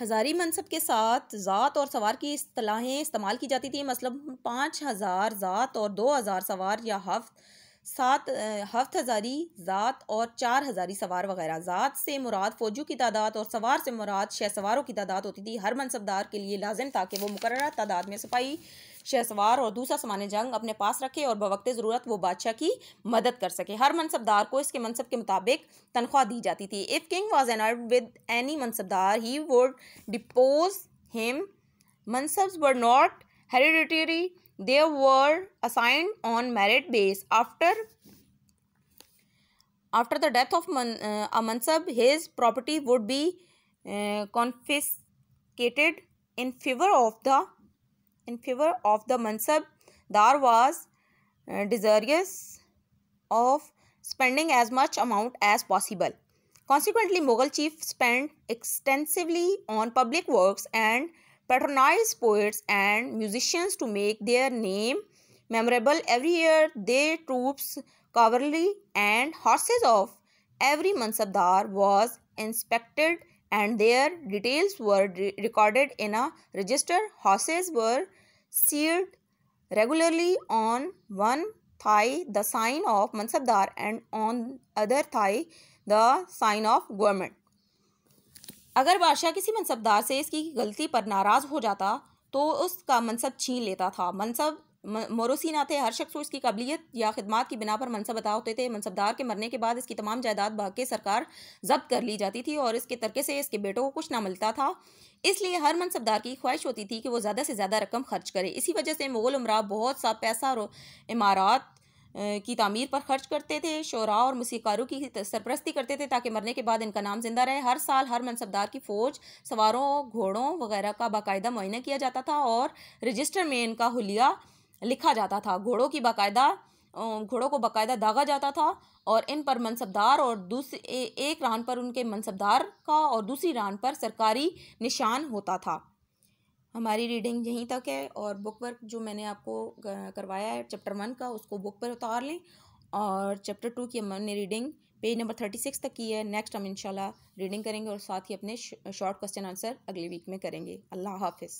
हज़ारी मनसब के साथ ज़ात और सवार की असलाहें इस्तेमाल की जाती थी मतलब पाँच हज़ार ज़ात और दो हज़ार सवार या हफ्त सात हफ्त हज़ारी ज़ात और चार हज़ारी सवार वगैरह ज़ात से मुराद फौजों की तादाद और सवार से मुराद शह सवारों की तादाद होती थी हर मनसबदार के लिए लाजिम था कि वो मुकर तादाद में सिपाही शह सवार और दूसरा समान जंग अपने पास रखे और बवक्त ज़रूरत वो बादशाह की मदद कर सके हर मनसबदार को इसके मनसब के मुताबिक तनख्वाह दी जाती थी if king was art with any mansabdar he would depose him mansabs were not hereditary they were assigned on merit base after after the death of Man, uh, a mansab his property would be uh, confiscated in favor of the in favor of the mansab dar was uh, desirous of spending as much amount as possible consequently mughal chief spent extensively on public works and Patronize poets and musicians to make their name memorable every year their troops cavalry and horses of every mansabdar was inspected and their details were re recorded in a register horses were seared regularly on one thigh the sign of mansabdar and on other thigh the sign of government अगर बादशाह किसी मनसबदार से इसकी गलती पर नाराज़ हो जाता तो उसका मनसब छीन लेता था मनसब मोरोसी ना थे हर शख्स को इसकी काबिलियत या खिदमत की बिना पर मनसब अदा होते थे मनसबदार के मरने के बाद इसकी तमाम जायदाद भाग सरकार जब्त कर ली जाती थी और इसके तरके से इसके बेटों को कुछ ना मिलता था इसलिए हर मनसबदार की ख्वाहिश होती थी कि वो ज़्यादा से ज़्यादा रकम खर्च करे इसी वजह से मुग़ल उमरा बहुत सा पैसा और इमारात की तमीर पर खर्च करते थे शोरा और मूसीकारों की सरपरस्ती करते थे ताकि मरने के बाद इनका नाम जिंदा रहे हर साल हर मनसबदार की फ़ौज सवारों घोड़ों वगैरह का बाकायदा मुआयना किया जाता था और रजिस्टर में इनका हुलिया लिखा जाता था घोड़ों की बाकायदा घोड़ों को बाकायदा दागा जाता था और इन पर मनसबदार और दूसरे एक रान पर उनके मनसबदार का और दूसरी रान पर सरकारी निशान होता था हमारी रीडिंग यहीं तक है और बुक वर्क जो मैंने आपको करवाया है चैप्टर वन का उसको बुक पर उतार लें और चैप्टर टू की हमने reading page number thirty six तक की है नेक्स्ट हम इंशाल्लाह रीडिंग करेंगे और साथ ही अपने शॉर्ट क्वेश्चन आंसर अगले वीक में करेंगे अल्लाह हाफिज़